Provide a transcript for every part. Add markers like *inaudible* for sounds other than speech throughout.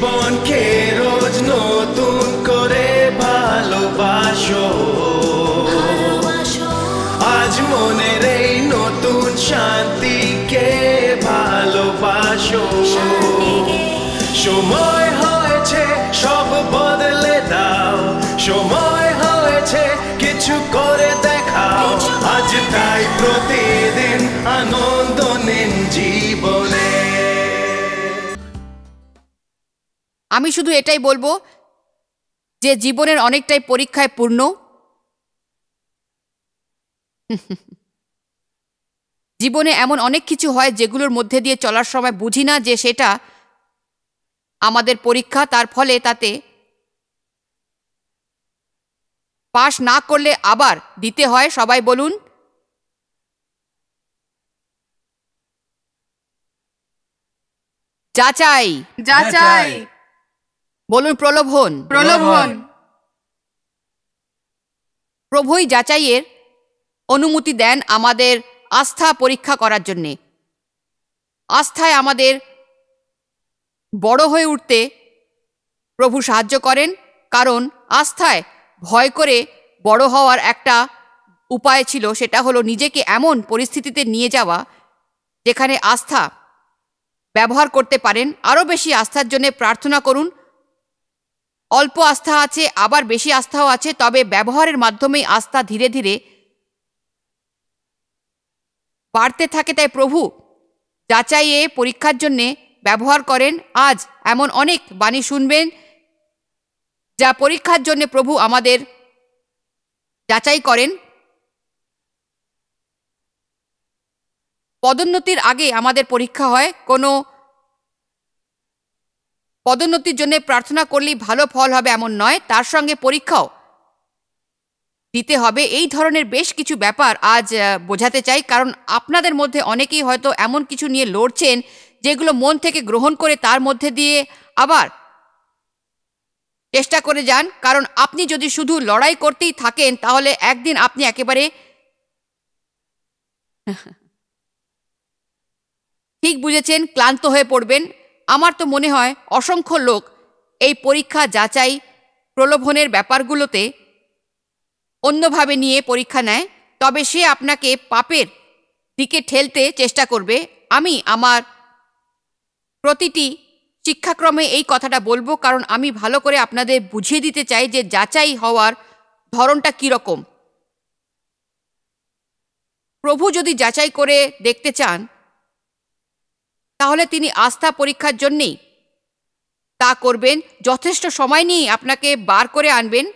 জীবনকে রোজ নতুন করে ভালোবাসো আজ মনের এই নতুন শান্তিকে ভালোবাসো সময় আমি শুধু এটাই বলবো যে জীবনের অনেকটাই পরীক্ষায় পূর্ণ জীবনে এমন অনেক কিছু হয় যেগুলোর মধ্যে দিয়ে চলার সময় বুঝি না যে সেটা আমাদের পরীক্ষা তার ফলে তাতে পাশ না করলে আবার দিতে হয় সবাই বলুন যাচাই যাচাই বলুন প্রলোভন প্রলোভন প্রভুই যাচাইয়ের অনুমতি দেন আমাদের আস্থা পরীক্ষা করার জন্যে আস্থায় আমাদের বড় হয়ে উঠতে প্রভু সাহায্য করেন কারণ আস্থায় ভয় করে বড় হওয়ার একটা উপায় ছিল সেটা হলো নিজেকে এমন পরিস্থিতিতে নিয়ে যাওয়া যেখানে আস্থা ব্যবহার করতে পারেন আরও বেশি আস্থার জন্য প্রার্থনা করুন অল্প আস্থা আছে আবার বেশি আস্থাও আছে তবে ব্যবহারের মাধ্যমেই আস্থা ধীরে ধীরে বাড়তে থাকে তাই প্রভু যাচাইয়ে পরীক্ষার জন্যে ব্যবহার করেন আজ এমন অনেক বাণী শুনবেন যা পরীক্ষার জন্যে প্রভু আমাদের যাচাই করেন পদোন্নতির আগে আমাদের পরীক্ষা হয় কোনো পদোন্নতির জন্য প্রার্থনা করলেই ভালো ফল হবে এমন নয় তার সঙ্গে পরীক্ষাও দিতে হবে এই ধরনের বেশ কিছু ব্যাপার আজ বোঝাতে চাই কারণ আপনাদের মধ্যে অনেকেই হয়তো এমন কিছু নিয়ে লড়ছেন যেগুলো মন থেকে গ্রহণ করে তার মধ্যে দিয়ে আবার চেষ্টা করে যান কারণ আপনি যদি শুধু লড়াই করতেই থাকেন তাহলে একদিন আপনি একেবারে ঠিক বুঝেছেন ক্লান্ত হয়ে পড়বেন আমার তো মনে হয় অসংখ্য লোক এই পরীক্ষা যাচাই প্রলোভনের ব্যাপারগুলোতে অন্যভাবে নিয়ে পরীক্ষা নেয় তবে সে আপনাকে পাপের দিকে ঠেলতে চেষ্টা করবে আমি আমার প্রতিটি শিক্ষাক্রমে এই কথাটা বলবো কারণ আমি ভালো করে আপনাদের বুঝিয়ে দিতে চাই যে যাচাই হওয়ার ধরনটা কীরকম প্রভু যদি যাচাই করে দেখতে চান তাহলে তিনি আস্থা পরীক্ষার জন্যেই তা করবেন যথেষ্ট সময় নিয়ে আপনাকে বার করে আনবেন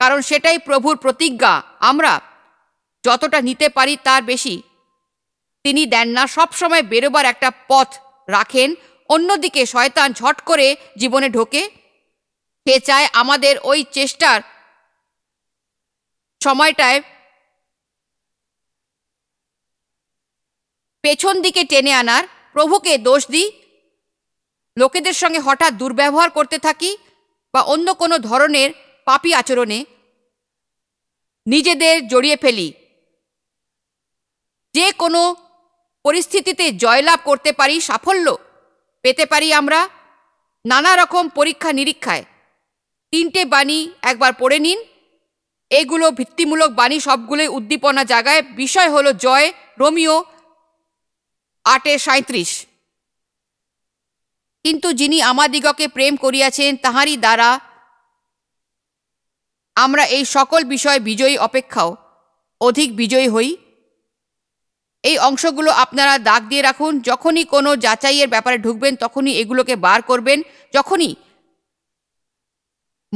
কারণ সেটাই প্রভুর প্রতিজ্ঞা আমরা যতটা নিতে পারি তার বেশি তিনি দেন না সবসময় বেরোবার একটা পথ রাখেন অন্যদিকে শয়তান ঝট করে জীবনে ঢোকে সে চায় আমাদের ওই চেষ্টার সময়টায় পেছন দিকে টেনে আনার প্রভুকে দোষ দিই লোকেদের সঙ্গে হঠাৎ দুর্ব্যবহার করতে থাকি বা অন্য কোনো ধরনের পাপি আচরণে নিজেদের জড়িয়ে ফেলি যে কোনো পরিস্থিতিতে জয়লাভ করতে পারি সাফল্য পেতে পারি আমরা নানা রকম পরীক্ষা নিরীক্ষায় তিনটে বাণী একবার পড়ে নিন এগুলো ভিত্তিমূলক বাণী সবগুলোই উদ্দীপনা জাগায় বিষয় হলো জয় রোমিও আটে সাঁত্রিশ কিন্তু যিনি আমাদিগকে প্রেম করিয়াছেন তাহারই দ্বারা আমরা এই সকল বিষয় বিজয়ী অপেক্ষাও অধিক বিজয়ী হই এই অংশগুলো আপনারা দাগ দিয়ে রাখুন যখনই কোনো যাচাইয়ের ব্যাপারে ঢুকবেন তখনই এগুলোকে বার করবেন যখনই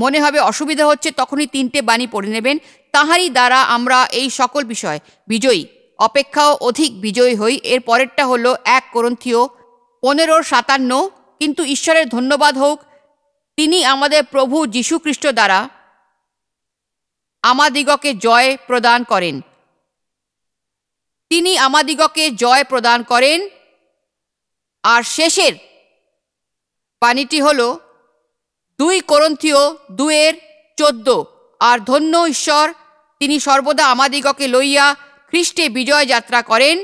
মনে হবে অসুবিধা হচ্ছে তখনই তিনটে বাণী পড়ে নেবেন তাহারই দ্বারা আমরা এই সকল বিষয় বিজয়ী অপেক্ষাও অধিক বিজয়ী হই এর পরেরটা হলো এক করন্থীয় পনেরোর সাতান্ন কিন্তু ঈশ্বরের ধন্যবাদ হোক তিনি আমাদের প্রভু যীশুখ্রিস্ট দ্বারা আমাদিগকে জয় প্রদান করেন তিনি আমাদিগকে জয় প্রদান করেন আর শেষের পানিটি হল দুই করন্থীয় দুয়ের চোদ্দ আর ধন্য ঈশ্বর তিনি সর্বদা আমাদিগকে লইয়া খ্রিস্টে বিজয় যাত্রা করেন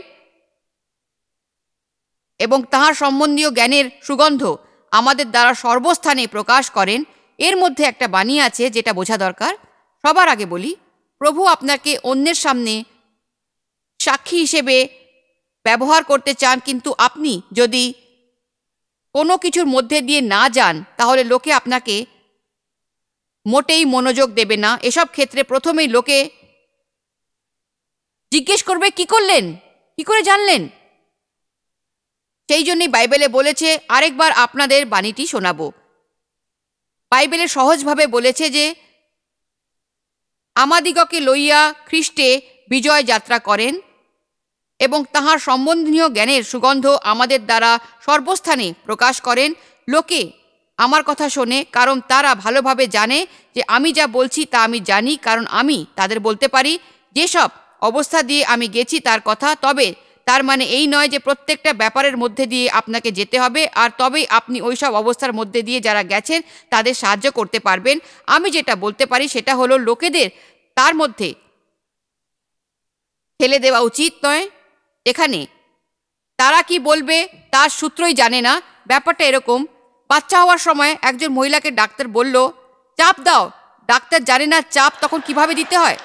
এবং তাহার সম্বন্ধীয় জ্ঞানের সুগন্ধ আমাদের দ্বারা সর্বস্থানে প্রকাশ করেন এর মধ্যে একটা বাণী আছে যেটা বোঝা দরকার সবার আগে বলি প্রভু আপনাকে অন্যের সামনে সাক্ষী হিসেবে ব্যবহার করতে চান কিন্তু আপনি যদি কোনো কিছুর মধ্যে দিয়ে না যান তাহলে লোকে আপনাকে মোটেই মনোযোগ দেবে না এসব ক্ষেত্রে প্রথমেই লোকে জিজ্ঞেস করবে কি করলেন কি করে জানলেন সেই জন্যই বাইবেলে বলেছে আরেকবার আপনাদের বাণীটি শোনাব বাইবেলে সহজভাবে বলেছে যে আমাদিগকে লইয়া খ্রিস্টে বিজয় যাত্রা করেন এবং তাহার সম্বন্ধীয় জ্ঞানের সুগন্ধ আমাদের দ্বারা সর্বস্থানে প্রকাশ করেন লোকে আমার কথা শোনে কারণ তারা ভালোভাবে জানে যে আমি যা বলছি তা আমি জানি কারণ আমি তাদের বলতে পারি যেসব অবস্থা দিয়ে আমি গেছি তার কথা তবে তার মানে এই নয় যে প্রত্যেকটা ব্যাপারের মধ্যে দিয়ে আপনাকে যেতে হবে আর তবেই আপনি ওই সব অবস্থার মধ্যে দিয়ে যারা গেছেন তাদের সাহায্য করতে পারবেন আমি যেটা বলতে পারি সেটা হলো লোকেদের তার মধ্যে ফেলে দেওয়া উচিত নয় এখানে তারা কি বলবে তার সূত্রই জানে না ব্যাপারটা এরকম বাচ্চা হওয়ার সময় একজন মহিলাকে ডাক্তার বলল চাপ দাও ডাক্তার জানে না চাপ তখন কিভাবে দিতে হয়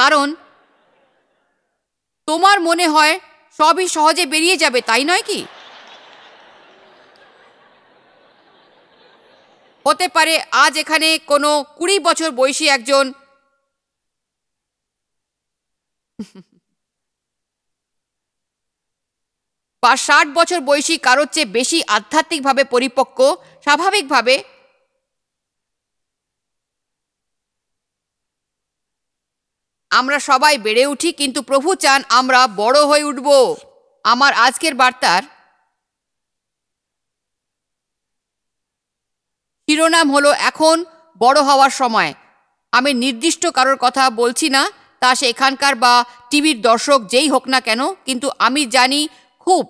কারণ তোমার মনে হয় সবই সহজে বেরিয়ে যাবে তাই নয় কি হতে পারে আজ এখানে কোনো কুড়ি বছর বয়সী একজন বা ষাট বছর বয়সী কারোর চেয়ে বেশি আধ্যাত্মিকভাবে পরিপক্ক স্বাভাবিকভাবে আমরা সবাই বেড়ে উঠি কিন্তু প্রভু চান আমরা বড় হয়ে উঠব আমার আজকের বার্তার শিরোনাম হলো এখন বড় হওয়ার সময় আমি নির্দিষ্ট কারোর কথা বলছি না তা সে এখানকার বা টিভির দর্শক যেই হোক না কেন কিন্তু আমি জানি খুব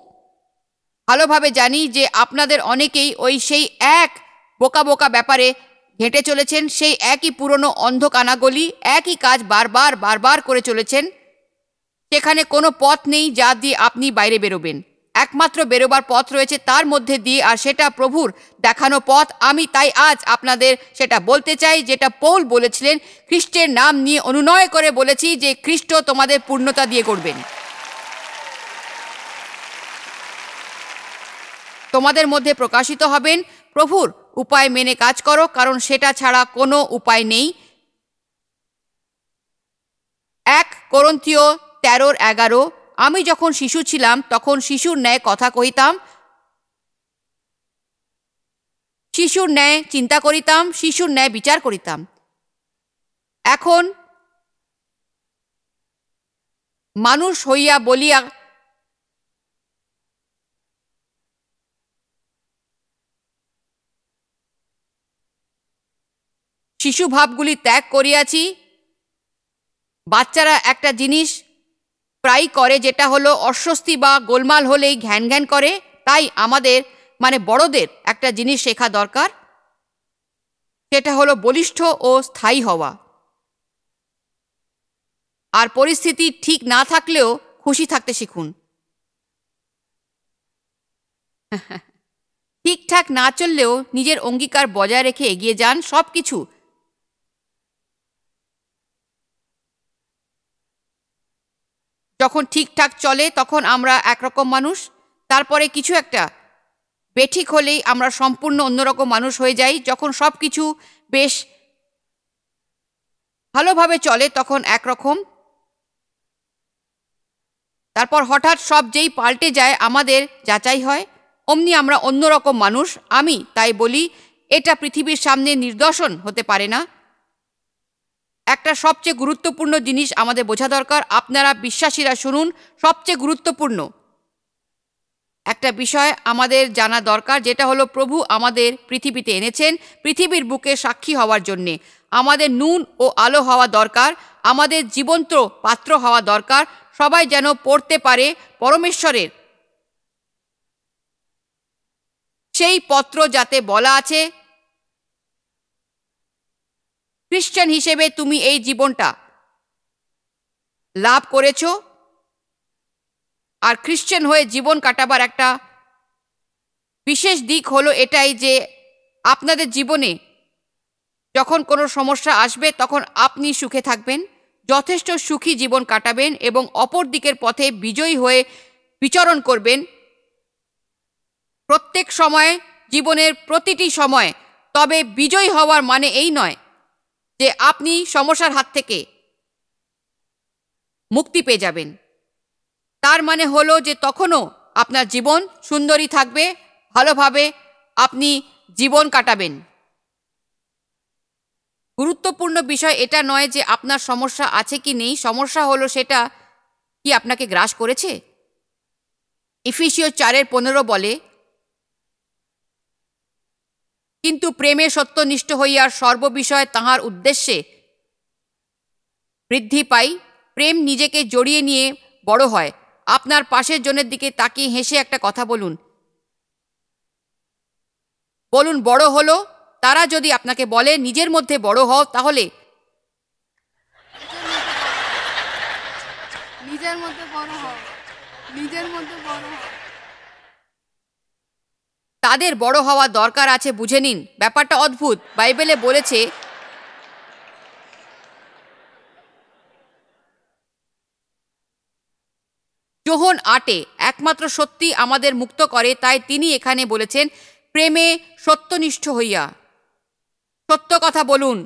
ভালোভাবে জানি যে আপনাদের অনেকেই ওই সেই এক বোকা বোকা ব্যাপারে হেঁটে চলেছেন সেই একই পুরনো অন্ধ কানাগলি একই কাজ বারবার বারবার করে চলেছেন সেখানে কোনো পথ নেই যা দিয়ে আপনি বাইরে বেরোবেন একমাত্র বেরোবার পথ রয়েছে তার মধ্যে দিয়ে আর সেটা প্রভুর দেখানো পথ আমি তাই আজ আপনাদের সেটা বলতে চাই যেটা পৌল বলেছিলেন খ্রিস্টের নাম নিয়ে অনুনয় করে বলেছি যে খ্রিস্ট তোমাদের পূর্ণতা দিয়ে করবেন তোমাদের মধ্যে প্রকাশিত হবেন প্রভুর উপায় মেনে কাজ করো কারণ সেটা ছাড়া কোনো উপায় নেই এক করন্তীয় তেরোর এগারো আমি যখন শিশু ছিলাম তখন শিশুর ন্যায় কথা কহিতাম শিশুর ন্যায় চিন্তা করিতাম শিশুর ন্যায় বিচার করিতাম এখন মানুষ হইয়া বলিয়া শিশু ভাবগুলি ত্যাগ করিয়াছি বাচ্চারা একটা জিনিস প্রায় করে যেটা হলো অস্বস্তি বা গোলমাল হলেই ঘ্যান ঘ্যান করে তাই আমাদের মানে বড়দের একটা জিনিস শেখা দরকার সেটা হলো বলিষ্ঠ ও স্থায়ী হওয়া আর পরিস্থিতি ঠিক না থাকলেও খুশি থাকতে শিখুন *laughs* ঠিকঠাক না চললেও নিজের অঙ্গীকার বজায় রেখে এগিয়ে যান সব কিছু যখন ঠিকঠাক চলে তখন আমরা একরকম মানুষ তারপরে কিছু একটা বেঠিক হলেই আমরা সম্পূর্ণ অন্যরকম মানুষ হয়ে যাই যখন সব কিছু বেশ ভালোভাবে চলে তখন একরকম তারপর হঠাৎ সব যেই পাল্টে যায় আমাদের যাচাই হয় অমনি আমরা অন্যরকম মানুষ আমি তাই বলি এটা পৃথিবীর সামনে নির্দর্শন হতে পারে না একটা সবচেয়ে গুরুত্বপূর্ণ জিনিস আমাদের বোঝা দরকার আপনারা বিশ্বাসীরা শুনুন সবচেয়ে গুরুত্বপূর্ণ একটা বিষয় আমাদের জানা দরকার যেটা হলো প্রভু আমাদের পৃথিবীতে এনেছেন পৃথিবীর বুকে সাক্ষী হওয়ার জন্যে আমাদের নুন ও আলো হওয়া দরকার আমাদের জীবন্ত পাত্র হওয়া দরকার সবাই যেন পড়তে পারে পরমেশ্বরের সেই পত্র যাতে বলা আছে খ্রিস্টান হিসেবে তুমি এই জীবনটা লাভ করেছ আর খ্রিস্টান হয়ে জীবন কাটাবার একটা বিশেষ দিক হলো এটাই যে আপনাদের জীবনে যখন কোনো সমস্যা আসবে তখন আপনি সুখে থাকবেন যথেষ্ট সুখী জীবন কাটাবেন এবং অপর দিকের পথে বিজয়ী হয়ে বিচরণ করবেন প্রত্যেক সময় জীবনের প্রতিটি সময় তবে বিজয়ী হওয়ার মানে এই নয় যে আপনি সমস্যার হাত থেকে মুক্তি পেয়ে যাবেন তার মানে হলো যে তখনও আপনার জীবন সুন্দরী থাকবে ভালোভাবে আপনি জীবন কাটাবেন গুরুত্বপূর্ণ বিষয় এটা নয় যে আপনার সমস্যা আছে কি নেই সমস্যা হলো সেটা কি আপনাকে গ্রাস করেছে ইফিসিও চারের পনেরো বলে কিন্তু প্রেমে সত্যনিষ্ঠ হইয়া সর্ববিষয়ে তাহার উদ্দেশ্যে বৃদ্ধি পাই প্রেম নিজেকে জড়িয়ে নিয়ে বড় হয় আপনার পাশের জনের দিকে তাকিয়ে হেসে একটা কথা বলুন বলুন বড় হলো তারা যদি আপনাকে বলে নিজের মধ্যে বড় হও তাহলে নিজের মধ্যে বড় হও নিজের মধ্যে বড় হও তাদের বড় হওয়া দরকার আছে বুঝে নিন ব্যাপারটা অদ্ভুত বাইবেলে বলেছে যোহন আটে একমাত্র সত্যি আমাদের মুক্ত করে তাই তিনি এখানে বলেছেন প্রেমে সত্যনিষ্ঠ হইয়া সত্য কথা বলুন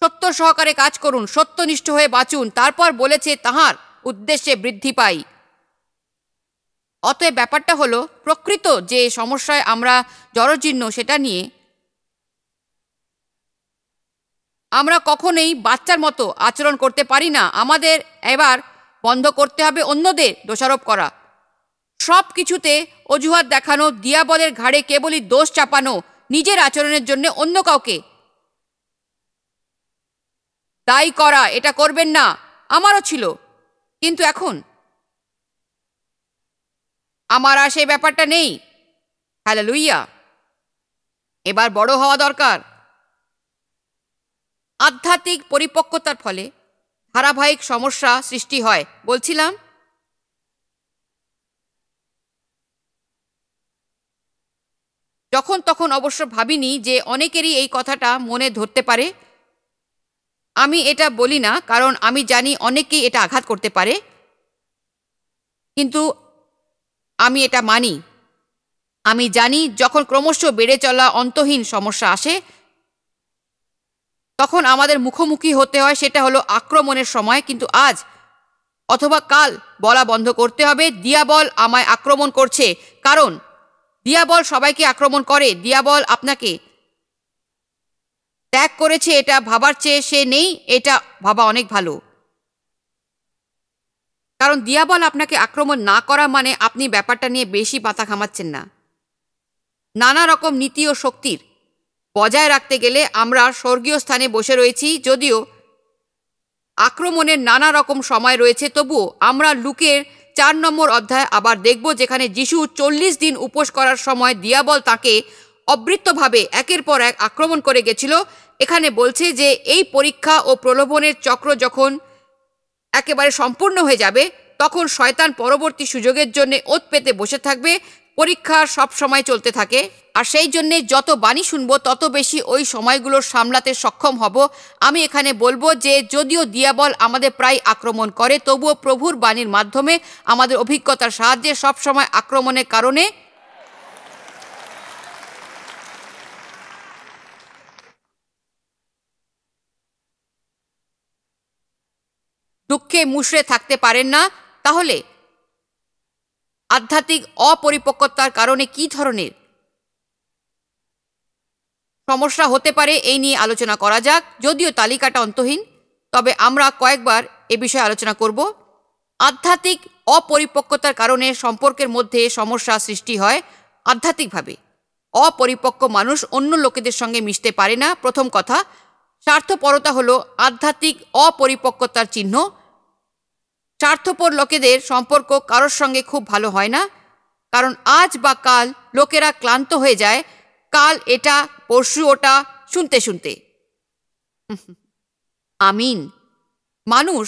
সত্য সহকারে কাজ করুন সত্যনিষ্ঠ হয়ে বাঁচুন তারপর বলেছে তাহার উদ্দেশ্যে বৃদ্ধি পাই অতএব ব্যাপারটা হলো প্রকৃত যে সমস্যায় আমরা জরজীর্ণ সেটা নিয়ে আমরা কখনোই বাচ্চার মতো আচরণ করতে পারি না আমাদের এবার বন্ধ করতে হবে অন্যদের দোষারোপ করা সব কিছুতে অজুহাত দেখানো দিয়াবলের ঘাড়ে কেবলই দোষ চাপানো নিজের আচরণের জন্য অন্য কাউকে দায়ী করা এটা করবেন না আমারও ছিল কিন্তু এখন আমার আর সেই ব্যাপারটা নেই হ্যালো লুইয়া এবার বড় হওয়া দরকার আধ্যাত্মিক পরিপক্কতার ফলে ধারাবাহিক সমস্যা সৃষ্টি হয় বলছিলাম যখন তখন অবশ্য ভাবিনি যে অনেকেরই এই কথাটা মনে ধরতে পারে আমি এটা বলি না কারণ আমি জানি অনেকেই এটা আঘাত করতে পারে কিন্তু আমি এটা মানি আমি জানি যখন ক্রমশ বেড়ে চলা অন্তহীন সমস্যা আসে তখন আমাদের মুখোমুখি হতে হয় সেটা হলো আক্রমণের সময় কিন্তু আজ অথবা কাল বলা বন্ধ করতে হবে দিয়াবল আমায় আক্রমণ করছে কারণ দিয়াবল সবাইকে আক্রমণ করে দিয়াবল আপনাকে ত্যাগ করেছে এটা ভাবার চেয়ে সে নেই এটা ভাবা অনেক ভালো কারণ দিয়াবল আপনাকে আক্রমণ না করা মানে আপনি ব্যাপারটা নিয়ে বেশি পাতা খামাচ্ছেন না নানা রকম নীতি ও শক্তির বজায় রাখতে গেলে আমরা স্বর্গীয় স্থানে বসে রয়েছি যদিও আক্রমণের নানা রকম সময় রয়েছে তবুও আমরা লুকের চার নম্বর অধ্যায় আবার দেখব যেখানে যিশু চল্লিশ দিন উপোস করার সময় দিয়াবল তাকে অবৃত্তভাবে একের পর এক আক্রমণ করে গেছিল এখানে বলছে যে এই পরীক্ষা ও প্রলোভনের চক্র যখন একেবারে সম্পূর্ণ হয়ে যাবে তখন শয়তান পরবর্তী সুযোগের জন্য ওত পেতে বসে থাকবে পরীক্ষা সব সময় চলতে থাকে আর সেই জন্যে যত বাণী শুনব তত বেশি ওই সময়গুলো সামলাতে সক্ষম হব আমি এখানে বলবো যে যদিও দিয়াবল আমাদের প্রায় আক্রমণ করে তবুও প্রভুর বাণীর মাধ্যমে আমাদের অভিজ্ঞতার সাহায্যে সব সময় আক্রমণের কারণে দুঃখে মুশড়ে থাকতে পারেন না তাহলে আধ্যাত্মিক অপরিপক্কতার কারণে কি ধরনের সমস্যা হতে পারে এই নিয়ে আলোচনা করা যাক যদিও তালিকাটা অন্তহীন তবে আমরা কয়েকবার এ বিষয়ে আলোচনা করব আধ্যাত্মিক অপরিপক্কতার কারণে সম্পর্কের মধ্যে সমস্যা সৃষ্টি হয় আধ্যাত্মিকভাবে অপরিপক্ক মানুষ অন্য লোকেদের সঙ্গে মিশতে পারে না প্রথম কথা স্বার্থপরতা হলো আধ্যাত্মিক অপরিপক্কতার চিহ্ন স্বার্থপর লোকেদের সম্পর্ক কারোর সঙ্গে খুব ভালো হয় না কারণ আজ বা কাল লোকেরা ক্লান্ত হয়ে যায় কাল এটা পরশু ওটা শুনতে শুনতে আমিন মানুষ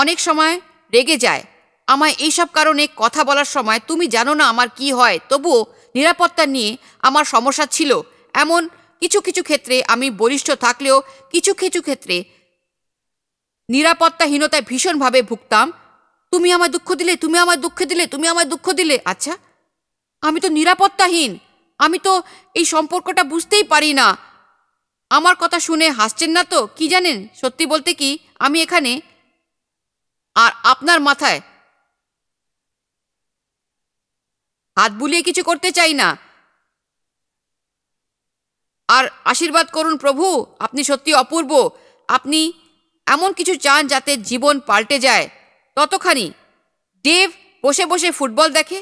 অনেক সময় রেগে যায় আমায় এইসব কারণে কথা বলার সময় তুমি জানো না আমার কি হয় তবুও নিরাপত্তা নিয়ে আমার সমস্যা ছিল এমন কিছু কিছু ক্ষেত্রে আমি বলিষ্ঠ থাকলেও কিছু কিছু ক্ষেত্রে নিরাপত্তাহীনতায় ভীষণভাবে ভুগতাম তুমি আমার দুঃখ দিলে তুমি আমার দুঃখ দিলে তুমি আমার দুঃখ দিলে আচ্ছা আমি তো নিরাপত্তাহীন আমি তো এই সম্পর্কটা বুঝতেই পারি না আমার কথা শুনে হাসছেন না তো কি জানেন সত্যি বলতে কি আমি এখানে আর আপনার মাথায় হাত বুলিয়ে কিছু করতে চাই না আর আশীর্বাদ করুন প্রভু আপনি সত্যি অপূর্ব আপনি এমন কিছু চান যাতে জীবন পাল্টে যায় ততখানি ডেভ বসে বসে ফুটবল দেখে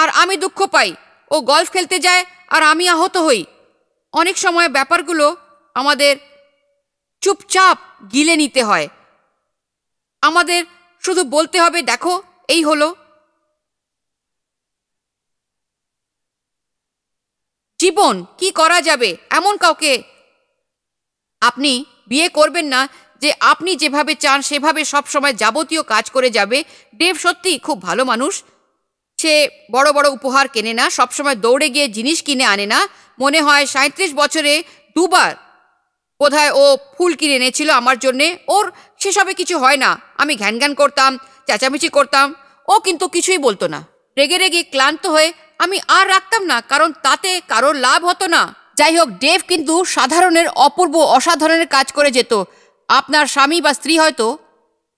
আর আমি দুঃখ পাই ও গল্ফ খেলতে যায় আর আমি আহত হই অনেক সময় ব্যাপারগুলো আমাদের চুপচাপ গিলে নিতে হয় আমাদের শুধু বলতে হবে দেখো এই হলো জীবন কি করা যাবে এমন কাউকে আপনি বিয়ে করবেন না যে আপনি যেভাবে চান সেভাবে সব সময় যাবতীয় কাজ করে যাবে দেব সত্যি খুব ভালো মানুষ সে বড় বড় উপহার কেনে না সবসময় দৌড়ে গিয়ে জিনিস কিনে আনে না মনে হয় সাঁত্রিশ বছরে দুবার বোধহয় ও ফুল কিনে এনেছিল আমার জন্যে ওর সেসবে কিছু হয় না আমি ঘ্যান ঘ্যান করতাম চেঁচামেচি করতাম ও কিন্তু কিছুই বলতো না রেগে রেগে ক্লান্ত হয়ে আমি আর রাখতাম না কারণ তাতে কারোর লাভ হতো না যাই হোক ডেভ কিন্তু সাধারণের অপূর্ব অসাধারণের কাজ করে যেত আপনার স্বামী বা স্ত্রী হয়তো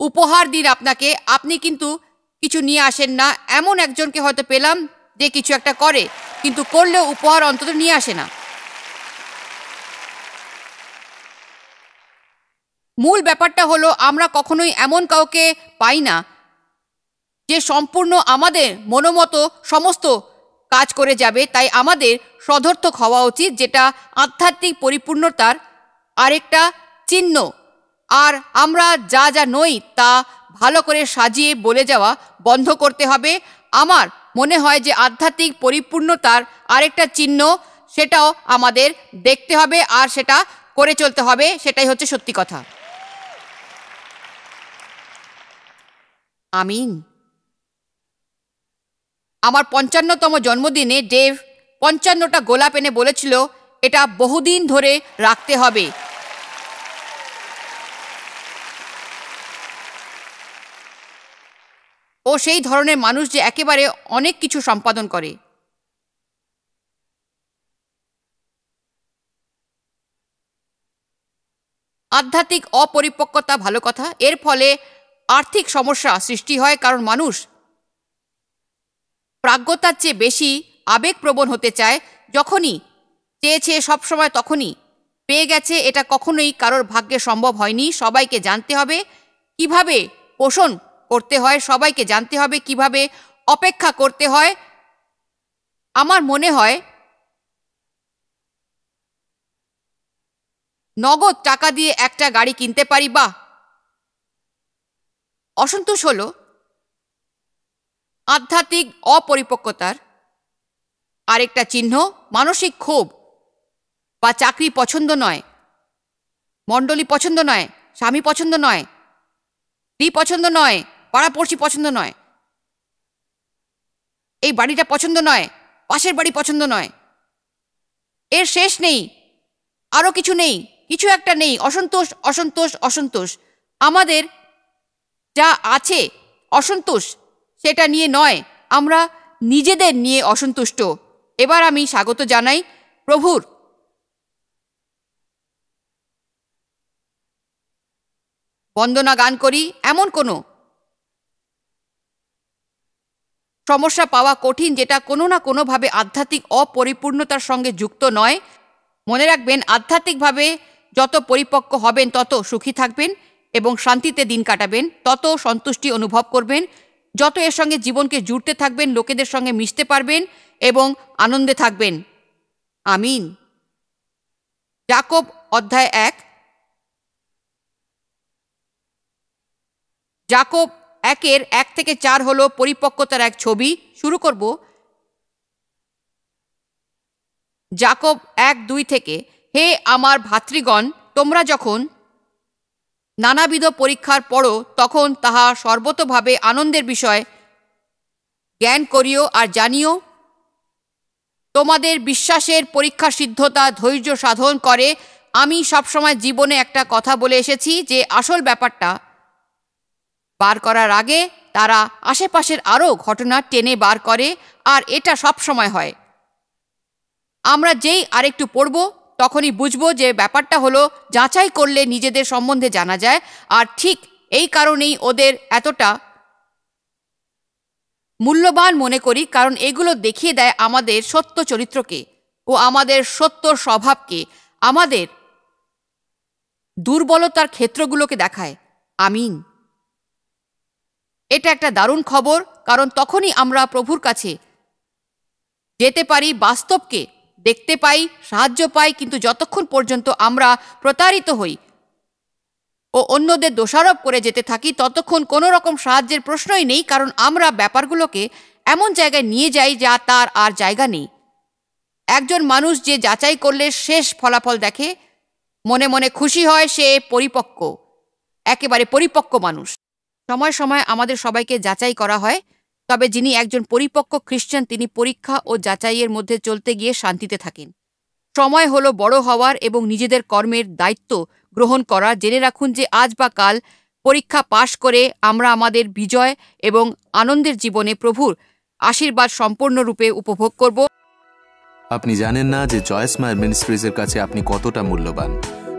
উপহার দিন আপনাকে আপনি কিন্তু কিছু নিয়ে আসেন না এমন একজনকে হয়তো পেলাম যে কিছু একটা করে কিন্তু করলেও উপহার অন্তত নিয়ে আসে না মূল ব্যাপারটা হলো আমরা কখনোই এমন কাউকে পাই না যে সম্পূর্ণ আমাদের মনোমতো সমস্ত কাজ করে যাবে তাই আমাদের সদর্থক হওয়া উচিত যেটা আধ্যাত্মিক পরিপূর্ণতার আরেকটা চিহ্ন আর আমরা যা যা নই তা ভালো করে সাজিয়ে বলে যাওয়া বন্ধ করতে হবে আমার মনে হয় যে আধ্যাত্মিক পরিপূর্ণতার আরেকটা চিহ্ন সেটাও আমাদের দেখতে হবে আর সেটা করে চলতে হবে সেটাই হচ্ছে সত্যি কথা আমিন আমার পঞ্চান্নতম জন্মদিনে ডেভ পঞ্চান্নটা গোলাপ এনে বলেছিল এটা বহুদিন ধরে রাখতে হবে ও সেই ধরনের মানুষ যে একেবারে অনেক কিছু সম্পাদন করে আধ্যাত্মিক অপরিপক্কতা ভালো কথা এর ফলে আর্থিক সমস্যা সৃষ্টি হয় কারণ মানুষ প্রাজ্ঞতার চেয়ে বেশি আবেগপ্রবণ হতে চায় যখনই চেয়েছে সবসময় তখনই পেয়ে গেছে এটা কখনোই কারোর ভাগ্যে সম্ভব হয়নি সবাইকে জানতে হবে কিভাবে পোষণ করতে হয় সবাইকে জানতে হবে কিভাবে অপেক্ষা করতে হয় আমার মনে হয় নগদ টাকা দিয়ে একটা গাড়ি কিনতে পারি বা অসন্তোষ হলো আধ্যাত্মিক অপরিপক্কতার আরেকটা চিহ্ন মানসিক ক্ষোভ বা চাকরি পছন্দ নয় মণ্ডলী পছন্দ নয় স্বামী পছন্দ নয় স্ত্রী পছন্দ নয় পাড়াপড়শি পছন্দ নয় এই বাড়িটা পছন্দ নয় পাশের বাড়ি পছন্দ নয় এর শেষ নেই আরও কিছু নেই কিছু একটা নেই অসন্তোষ অসন্তোষ অসন্তোষ আমাদের যা আছে অসন্তোষ সেটা নিয়ে নয় আমরা নিজেদের নিয়ে অসন্তুষ্ট এবার আমি স্বাগত জানাই প্রভুর বন্দনা গান করি এমন কোনো সমস্যা পাওয়া কঠিন যেটা কোনো না কোনোভাবে আধ্যাত্মিক অপরিপূর্ণতার সঙ্গে যুক্ত নয় মনে রাখবেন আধ্যাত্মিকভাবে যত পরিপক্ক হবেন তত সুখী থাকবেন এবং শান্তিতে দিন কাটাবেন তত সন্তুষ্টি অনুভব করবেন যত এর সঙ্গে জীবনকে জুড়তে থাকবেন লোকেদের সঙ্গে মিশতে পারবেন এবং আনন্দে থাকবেন আমিন জাকব অধ্যায় এক জাকব একের এক থেকে চার হল পরিপক্কতার এক ছবি শুরু করব জাকব এক দুই থেকে হে আমার ভাতৃগণ তোমরা যখন নানাবিধ পরীক্ষার পরও তখন তাহা সর্বতভাবে আনন্দের বিষয় জ্ঞান করিও আর জানিও তোমাদের বিশ্বাসের পরীক্ষা সিদ্ধতা ধৈর্য সাধন করে আমি সবসময় জীবনে একটা কথা বলে এসেছি যে আসল ব্যাপারটা বার করার আগে তারা আশেপাশের আরও ঘটনা টেনে বার করে আর এটা সবসময় হয় আমরা যেই আরেকটু পড়ব তখনই বুঝবো যে ব্যাপারটা হলো যাচাই করলে নিজেদের সম্বন্ধে জানা যায় আর ঠিক এই কারণেই ওদের এতটা মূল্যবান মনে করি কারণ এগুলো দেখিয়ে দেয় আমাদের সত্য চরিত্রকে ও আমাদের সত্য স্বভাবকে আমাদের দুর্বলতার ক্ষেত্রগুলোকে দেখায় আমিন এটা একটা দারুণ খবর কারণ তখনই আমরা প্রভুর কাছে যেতে পারি বাস্তবকে দেখতে পাই সাহায্য পাই কিন্তু যতক্ষণ পর্যন্ত আমরা প্রতারিত হই ও অন্যদের দোষারোপ করে যেতে থাকি ততক্ষণ কোনো রকম সাহায্যের প্রশ্নই নেই কারণ আমরা ব্যাপারগুলোকে এমন জায়গায় নিয়ে যাই যা তার আর জায়গা নেই একজন মানুষ যে যাচাই করলে শেষ ফলাফল দেখে মনে মনে খুশি হয় সে পরিপক্ক একেবারে পরিপক্ক মানুষ সময় সময় আমাদের সবাইকে যাচাই করা হয় তবে যিনি একজন পরিপক্ক খ্রিস্টান তিনি পরীক্ষা ও যাচাইয়ের মধ্যে চলতে গিয়ে শান্তিতে থাকেন সময় হলো বড় হওয়ার এবং নিজেদের কর্মের দায়িত্ব গ্রহণ করা জেনে রাখুন যে আজ বা কাল পরীক্ষা পাশ করে আমরা আমাদের বিজয় এবং আনন্দের জীবনে প্রভুর আশীর্বাদ সম্পূর্ণরূপে উপভোগ করব আপনি জানেন না যে জয়স মায়ের মিনিস্ট্রিজের কাছে আপনি কতটা মূল্যবান